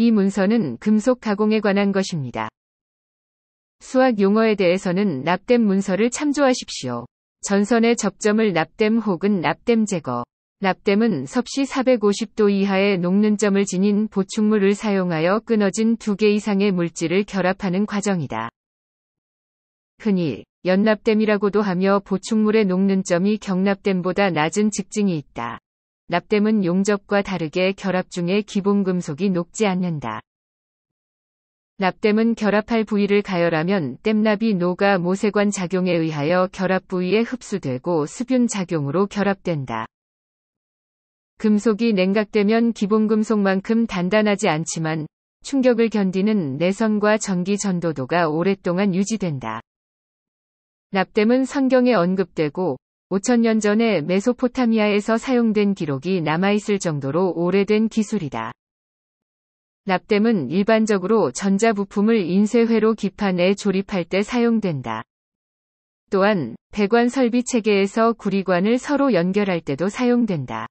이 문서는 금속 가공에 관한 것입니다. 수학 용어에 대해서는 납땜 문서를 참조하십시오. 전선의 접점을 납땜 혹은 납땜 제거. 납땜은 섭씨 450도 이하의 녹는 점을 지닌 보충물을 사용하여 끊어진 두 개 이상의 물질을 결합하는 과정이다. 흔히 연납땜이라고도 하며 보충물의 녹는 점이 경납땜보다 낮은 직징이 있다. 납땜은 용접과 다르게 결합 중에 기본 금속이 녹지 않는다. 납땜은 결합할 부위를 가열하면 땜납이 녹아 모세관 작용에 의하여 결합 부위에 흡수되고 습윤 작용으로 결합된다. 금속이 냉각되면 기본 금속만큼 단단하지 않지만 충격을 견디는 내선과 전기 전도도가 오랫동안 유지된다. 납땜은 성경에 언급되고 5 0 0 0년 전에 메소포타미아에서 사용된 기록이 남아있을 정도로 오래된 기술이다. 납땜은 일반적으로 전자부품을 인쇄회로 기판에 조립할 때 사용된다. 또한 배관 설비 체계에서 구리관을 서로 연결할 때도 사용된다.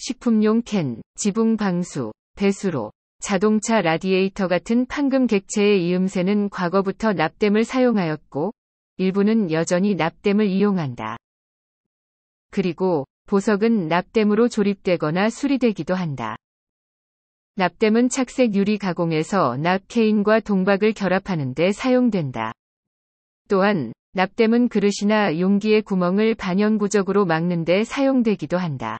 식품용 캔, 지붕 방수, 배수로, 자동차 라디에이터 같은 판금 객체의 이음새는 과거부터 납땜을 사용하였고 일부는 여전히 납땜을 이용한다. 그리고 보석은 납땜으로 조립되거나 수리되기도 한다. 납땜은 착색 유리 가공에서 납케인과 동박을 결합하는 데 사용된다. 또한 납땜은 그릇이나 용기의 구멍을 반영구적으로 막는 데 사용되기도 한다.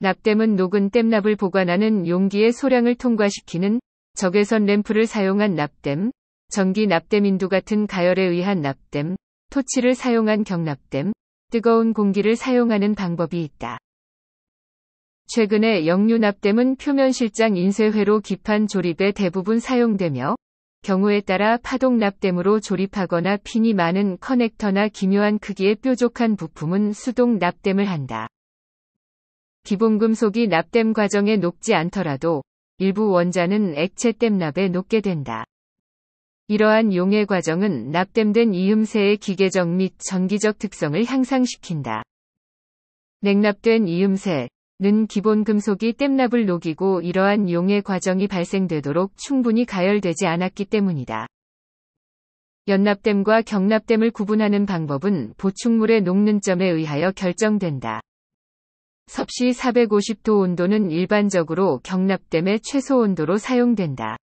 납땜은 녹은 땜납을 보관하는 용기의 소량을 통과시키는 적외선 램프를 사용한 납땜, 전기 납땜인두 같은 가열에 의한 납땜, 토치를 사용한 경납땜, 뜨거운 공기를 사용하는 방법이 있다. 최근에 역류납땜은 표면실장 인쇄회로 기판 조립에 대부분 사용되며 경우에 따라 파동납땜으로 조립하거나 핀이 많은 커넥터나 기묘한 크기의 뾰족한 부품은 수동 납땜을 한다. 기본금속이 납땜 과정에 녹지 않더라도 일부 원자는 액체 땜납에 녹게 된다. 이러한 용해 과정은 납땜된 이음새의 기계적 및 전기적 특성을 향상시킨다. 냉납된 이음새는 기본 금속이 땜납을 녹이고 이러한 용해 과정이 발생되도록 충분히 가열되지 않았기 때문이다. 연납됨과경납됨을 구분하는 방법은 보충물의 녹는 점에 의하여 결정된다. 섭씨 450도 온도는 일반적으로 경납됨의 최소 온도로 사용된다.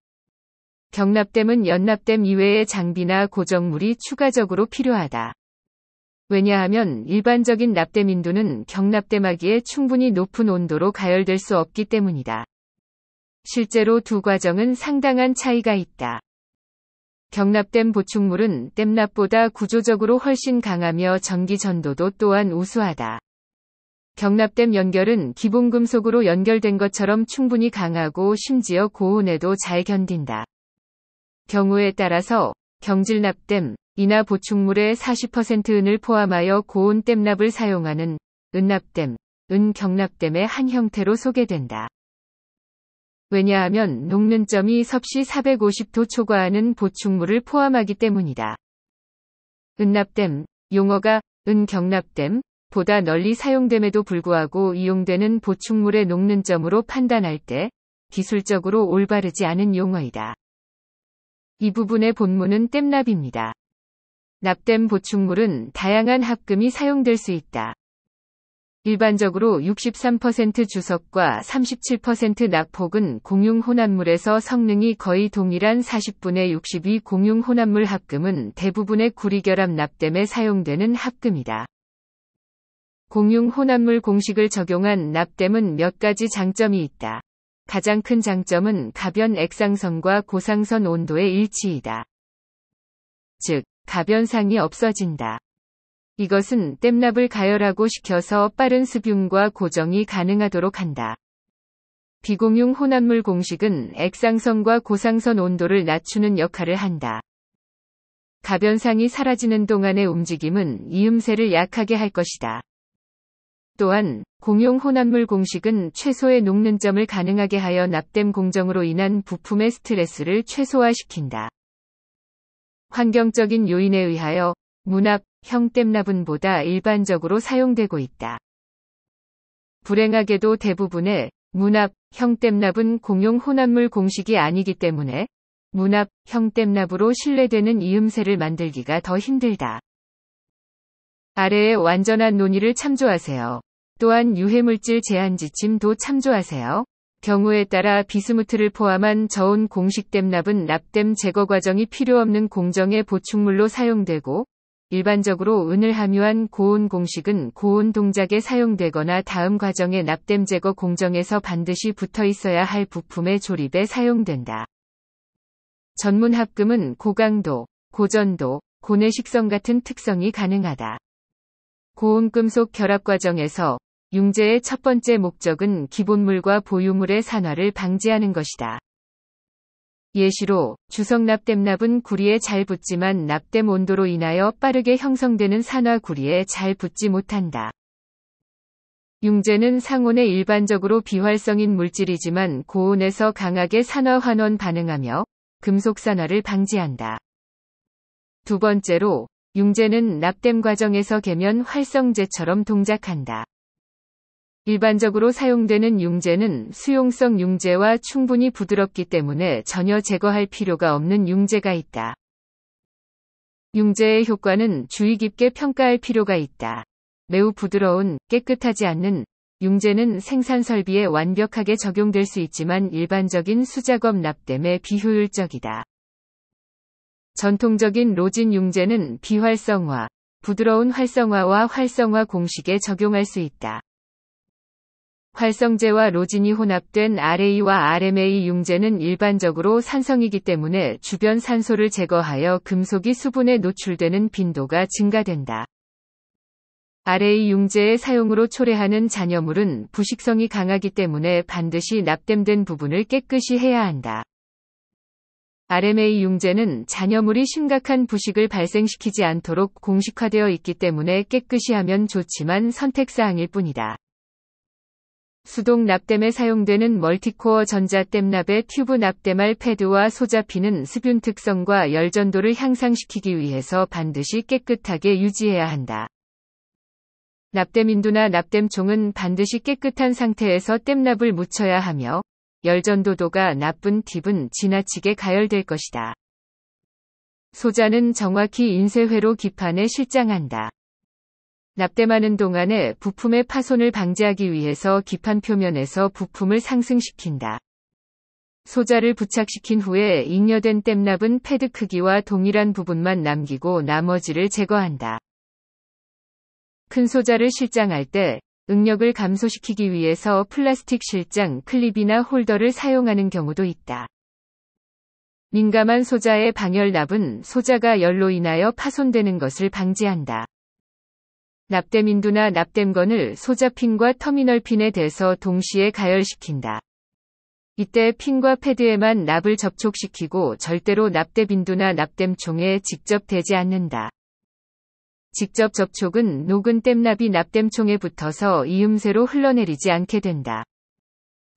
경납댐은 연납댐 이외의 장비나 고정물이 추가적으로 필요하다. 왜냐하면 일반적인 납댐 인도는 경납댐하기에 충분히 높은 온도로 가열될 수 없기 때문이다. 실제로 두 과정은 상당한 차이가 있다. 경납댐 보충물은 댐납보다 구조적으로 훨씬 강하며 전기 전도도 또한 우수하다. 경납댐 연결은 기본금속으로 연결된 것처럼 충분히 강하고 심지어 고온에도 잘 견딘다. 경우에 따라서 경질납땜 이나 보충물의 40% 은을 포함하여 고온 땜납을 사용하는 은납땜은경납땜의한 형태로 소개된다. 왜냐하면 녹는 점이 섭씨 450도 초과하는 보충물을 포함하기 때문이다. 은납땜 용어가 은경납땜 보다 널리 사용됨에도 불구하고 이용되는 보충물의 녹는 점으로 판단할 때 기술적으로 올바르지 않은 용어이다. 이 부분의 본문은 땜납입니다. 납땜 보충물은 다양한 합금이 사용될 수 있다. 일반적으로 63% 주석과 37%납폭은 공용 혼합물에서 성능이 거의 동일한 40분의 62 공용 혼합물 합금은 대부분의 구리결합 납땜에 사용되는 합금이다. 공용 혼합물 공식을 적용한 납땜은 몇 가지 장점이 있다. 가장 큰 장점은 가변 액상선과 고상선 온도의 일치이다. 즉, 가변상이 없어진다. 이것은 땜납을 가열하고 식혀서 빠른 습윤과 고정이 가능하도록 한다. 비공용 혼합물 공식은 액상선과 고상선 온도를 낮추는 역할을 한다. 가변상이 사라지는 동안의 움직임은 이음새를 약하게 할 것이다. 또한 공용 혼합물 공식은 최소의 녹는 점을 가능하게 하여 납땜 공정으로 인한 부품의 스트레스를 최소화시킨다. 환경적인 요인에 의하여 문압, 형땜납은보다 일반적으로 사용되고 있다. 불행하게도 대부분의 문압, 형땜납은 공용 혼합물 공식이 아니기 때문에 문압, 형땜납으로 신뢰되는 이음새를 만들기가 더 힘들다. 아래의 완전한 논의를 참조하세요. 또한 유해물질 제한 지침도 참조하세요. 경우에 따라 비스무트를 포함한 저온 공식 댐납은 납댐 제거 과정이 필요 없는 공정의 보충물로 사용되고 일반적으로 은을 함유한 고온 공식은 고온 동작에 사용되거나 다음 과정의 납댐 제거 공정에서 반드시 붙어 있어야 할 부품의 조립에 사용된다. 전문 합금은 고강도, 고전도, 고뇌식성 같은 특성이 가능하다. 고온금속 결합 과정에서 융제의 첫 번째 목적은 기본물과 보유물의 산화를 방지하는 것이다. 예시로 주석납 댐납은 구리에 잘 붙지만 납땜 온도로 인하여 빠르게 형성되는 산화 구리에 잘 붙지 못한다. 융제는 상온에 일반적으로 비활성인 물질이지만 고온에서 강하게 산화환원 반응하며 금속산화를 방지한다. 두 번째로 융제는 납땜 과정에서 개면 활성제처럼 동작한다. 일반적으로 사용되는 융제는 수용성 융제와 충분히 부드럽기 때문에 전혀 제거할 필요가 없는 융제가 있다. 융제의 효과는 주의 깊게 평가할 필요가 있다. 매우 부드러운, 깨끗하지 않는 융제는 생산 설비에 완벽하게 적용될 수 있지만 일반적인 수작업 납땜에 비효율적이다. 전통적인 로진 융제는 비활성화, 부드러운 활성화와 활성화 공식에 적용할 수 있다. 활성제와 로진이 혼합된 RA와 RMA 융제는 일반적으로 산성이기 때문에 주변 산소를 제거하여 금속이 수분에 노출되는 빈도가 증가된다. RA 융제의 사용으로 초래하는 잔여물은 부식성이 강하기 때문에 반드시 납땜된 부분을 깨끗이 해야 한다. RMA 융제는 잔여물이 심각한 부식을 발생시키지 않도록 공식화되어 있기 때문에 깨끗이 하면 좋지만 선택사항일 뿐이다. 수동 납땜에 사용되는 멀티코어 전자 땜납의 튜브 납땜할 패드와 소자피는 습윤 특성과 열전도를 향상시키기 위해서 반드시 깨끗하게 유지해야 한다. 납땜 인두나 납땜 총은 반드시 깨끗한 상태에서 땜납을 묻혀야 하며 열전도도가 나쁜 팁은 지나치게 가열될 것이다. 소자는 정확히 인쇄회로 기판에 실장한다. 납땜하는 동안에 부품의 파손을 방지하기 위해서 기판 표면에서 부품을 상승시킨다. 소자를 부착시킨 후에 잉여된 땜납은 패드 크기와 동일한 부분만 남기고 나머지를 제거한다. 큰 소자를 실장할 때 응력을 감소시키기 위해서 플라스틱 실장 클립이나 홀더를 사용하는 경우도 있다. 민감한 소자의 방열납은 소자가 열로 인하여 파손되는 것을 방지한다. 납땜인두나 납땜건을 소자핀과 터미널핀에 대서 동시에 가열시킨다. 이때 핀과 패드에만 납을 접촉시키고 절대로 납땜인두나 납땜총에 직접 대지 않는다. 직접 접촉은 녹은 땜나비 납땜총에 붙어서 이음새로 흘러내리지 않게 된다.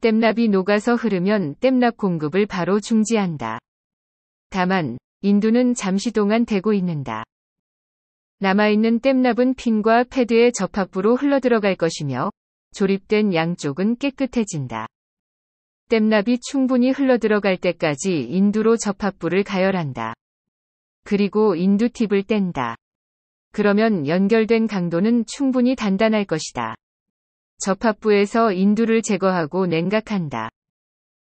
땜납이 녹아서 흐르면 땜납 공급을 바로 중지한다. 다만 인두는 잠시 동안 대고 있는다. 남아있는 땜납은 핀과 패드의 접합부로 흘러들어갈 것이며 조립된 양쪽은 깨끗해진다. 땜납이 충분히 흘러들어갈 때까지 인두로 접합부를 가열한다. 그리고 인두팁을 뗀다. 그러면 연결된 강도는 충분히 단단할 것이다. 접합부에서 인두를 제거하고 냉각한다.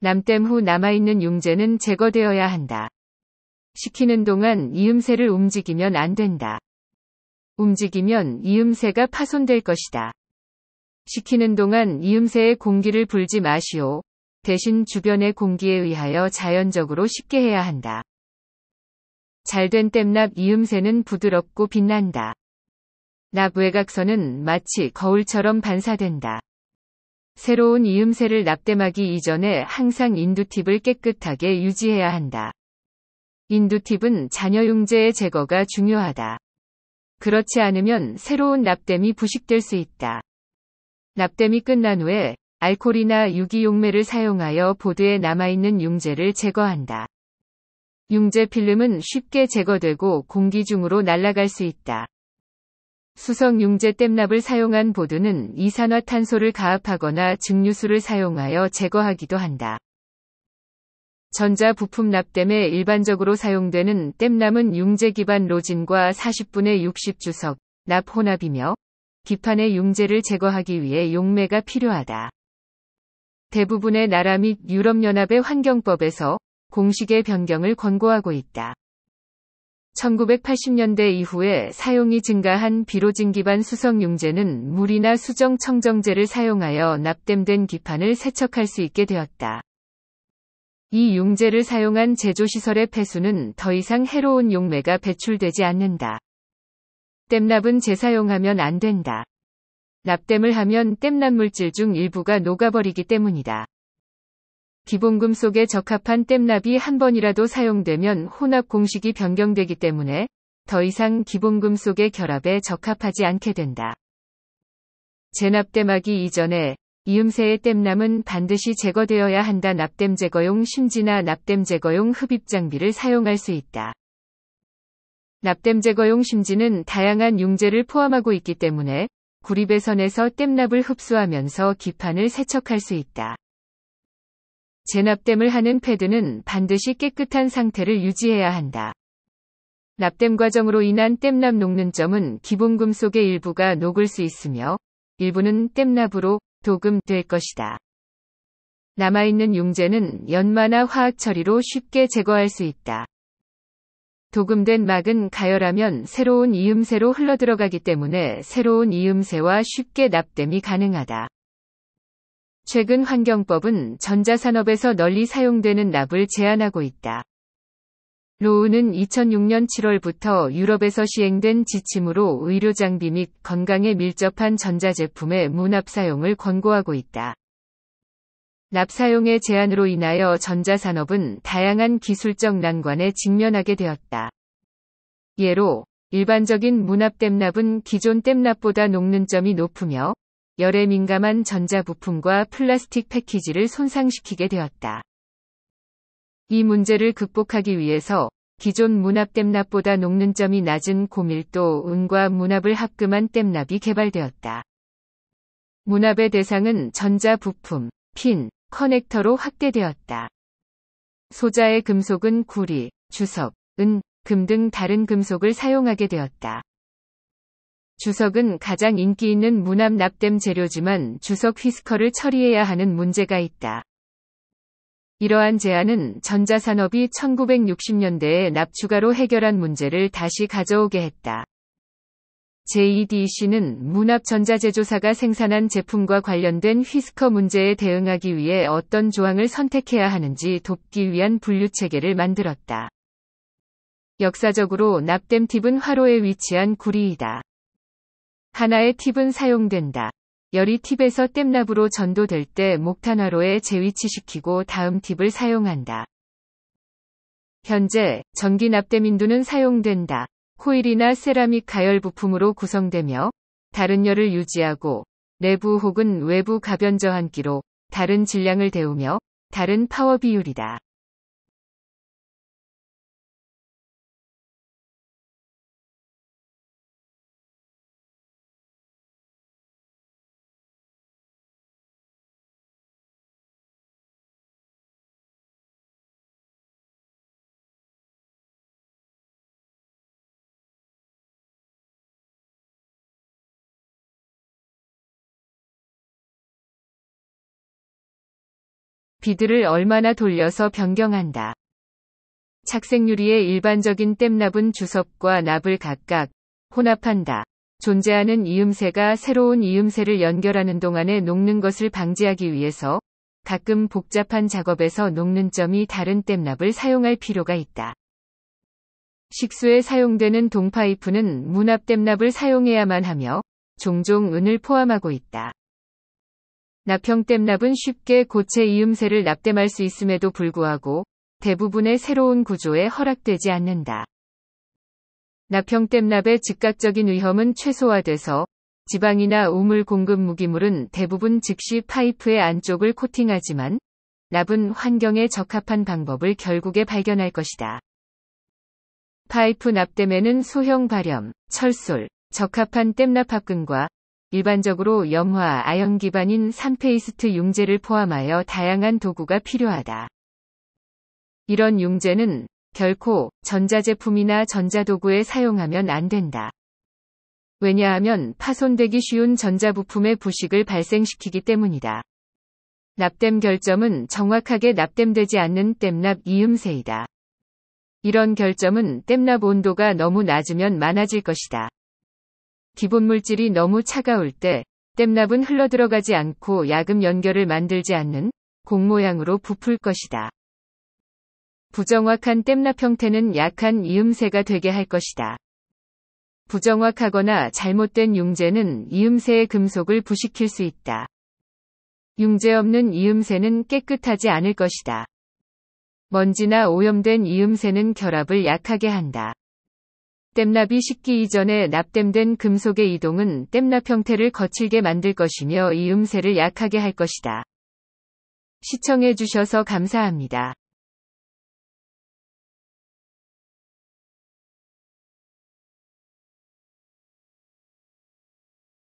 남댐 후 남아있는 융재는 제거되어야 한다. 식히는 동안 이음새를 움직이면 안 된다. 움직이면 이음새가 파손될 것이다. 식히는 동안 이음새의 공기를 불지 마시오. 대신 주변의 공기에 의하여 자연적으로 식게 해야 한다. 잘된 땜납 이음새는 부드럽고 빛난다. 납 외곽선은 마치 거울처럼 반사된다. 새로운 이음새를 납땜하기 이전에 항상 인두팁을 깨끗하게 유지해야 한다. 인두팁은 잔여융제의 제거가 중요하다. 그렇지 않으면 새로운 납땜이 부식될 수 있다. 납땜이 끝난 후에 알코올이나 유기용매를 사용하여 보드에 남아있는 융제를 제거한다. 융제 필름은 쉽게 제거되고 공기 중으로 날아갈 수 있다. 수성 융제 땜납을 사용한 보드는 이산화탄소를 가압하거나 증류수를 사용하여 제거하기도 한다. 전자 부품 납땜에 일반적으로 사용되는 땜납은 융제 기반 로진과 40분의 60주석 납 혼합이며 기판의 융제를 제거하기 위해 용매가 필요하다. 대부분의 나라 및 유럽연합의 환경법에서 공식의 변경을 권고하고 있다. 1980년대 이후에 사용이 증가한 비로진 기반 수성 용제는 물이나 수정 청정제를 사용하여 납땜된 기판을 세척할 수 있게 되었다. 이 용제를 사용한 제조시설의 폐수는 더 이상 해로운 용매가 배출되지 않는다. 땜납은 재사용하면 안 된다. 납땜을 하면 땜납 물질 중 일부가 녹아버리기 때문이다. 기본금 속에 적합한 땜납이 한 번이라도 사용되면 혼합 공식이 변경되기 때문에 더 이상 기본금 속의 결합에 적합하지 않게 된다. 제납땜하기 이전에 이음새의 땜남은 반드시 제거되어야 한다. 납땜 제거용 심지나 납땜 제거용 흡입 장비를 사용할 수 있다. 납땜 제거용 심지는 다양한 융제를 포함하고 있기 때문에 구립의 선에서 땜납을 흡수하면서 기판을 세척할 수 있다. 재납땜을 하는 패드는 반드시 깨끗한 상태를 유지해야 한다. 납땜 과정으로 인한 땜납 녹는 점은 기본 금속의 일부가 녹을 수 있으며 일부는 땜납으로 도금될 것이다. 남아있는 융제는 연마나 화학 처리로 쉽게 제거할 수 있다. 도금된 막은 가열하면 새로운 이음새로 흘러들어가기 때문에 새로운 이음새와 쉽게 납땜이 가능하다. 최근 환경법은 전자산업에서 널리 사용되는 납을 제한하고 있다. 로우는 2006년 7월부터 유럽에서 시행된 지침으로 의료 장비 및 건강에 밀접한 전자제품의 무납 사용을 권고하고 있다. 납 사용의 제한으로 인하여 전자산업은 다양한 기술적 난관에 직면하게 되었다. 예로 일반적인 무납 땜납은 기존 땜납보다 녹는 점이 높으며 열에 민감한 전자부품과 플라스틱 패키지를 손상시키게 되었다. 이 문제를 극복하기 위해서 기존 문압땜납보다 녹는 점이 낮은 고밀도 은과 문압을 합금한 땜납이 개발되었다. 문압의 대상은 전자부품, 핀, 커넥터로 확대되었다. 소자의 금속은 구리, 주석, 은, 금 등 다른 금속을 사용하게 되었다. 주석은 가장 인기 있는 무납 납땜 재료지만 주석 휘스커를 처리해야 하는 문제가 있다. 이러한 제안은 전자산업이 1960년대에 납추가로 해결한 문제를 다시 가져오게 했다. JEDC는 문합전자제조사가 생산한 제품과 관련된 휘스커 문제에 대응하기 위해 어떤 조항을 선택해야 하는지 돕기 위한 분류체계를 만들었다. 역사적으로 납땜팁은 화로에 위치한 구리이다. 하나의 팁은 사용된다. 열이 팁에서 땜납으로 전도될 때 목탄화로에 재위치시키고 다음 팁을 사용한다. 현재 전기 납대민두는 사용된다. 코일이나 세라믹 가열 부품으로 구성되며 다른 열을 유지하고 내부 혹은 외부 가변 저한기로 다른 질량을 데우며 다른 파워 비율이다. 비드를 얼마나 돌려서 변경한다. 착색유리의 일반적인 땜납은 주섭과 납을 각각 혼합한다. 존재하는 이음새가 새로운 이음새를 연결하는 동안에 녹는 것을 방지하기 위해서 가끔 복잡한 작업에서 녹는 점이 다른 땜납을 사용할 필요가 있다. 식수에 사용되는 동파이프는 문합 땜납을 사용해야만 하며 종종 은을 포함하고 있다. 납형댐납은 쉽게 고체 이음새를 납땜할 수 있음에도 불구하고 대부분의 새로운 구조에 허락되지 않는다. 납형댐납의 즉각적인 위험은 최소화돼서 지방이나 우물 공급 무기물은 대부분 즉시 파이프의 안쪽을 코팅하지만 납은 환경에 적합한 방법을 결국에 발견할 것이다. 파이프 납땜에는 소형 발염, 철솔, 적합한 땜납 합금과 일반적으로 염화 아연 기반인 산페이스트 융제를 포함하여 다양한 도구가 필요하다. 이런 융제는 결코 전자제품이나 전자도구에 사용하면 안 된다. 왜냐하면 파손되기 쉬운 전자부품의 부식을 발생시키기 때문이다. 납땜 결점은 정확하게 납땜되지 않는 땜납 이음새이다. 이런 결점은 땜납 온도가 너무 낮으면 많아질 것이다. 기본 물질이 너무 차가울 때 땜납은 흘러들어가지 않고 야금 연결을 만들지 않는 공 모양으로 부풀 것이다. 부정확한 땜납 형태는 약한 이음새가 되게 할 것이다. 부정확하거나 잘못된 융제는 이음새의 금속을 부식킬 수 있다. 융제 없는 이음새는 깨끗하지 않을 것이다. 먼지나 오염된 이음새는 결합을 약하게 한다. 땜납이 식기 이전에 납땜된 금속의 이동은 땜납 형태를 거칠게 만들 것이며 이 음새를 약하게 할 것이다. 시청해주셔서 감사합니다.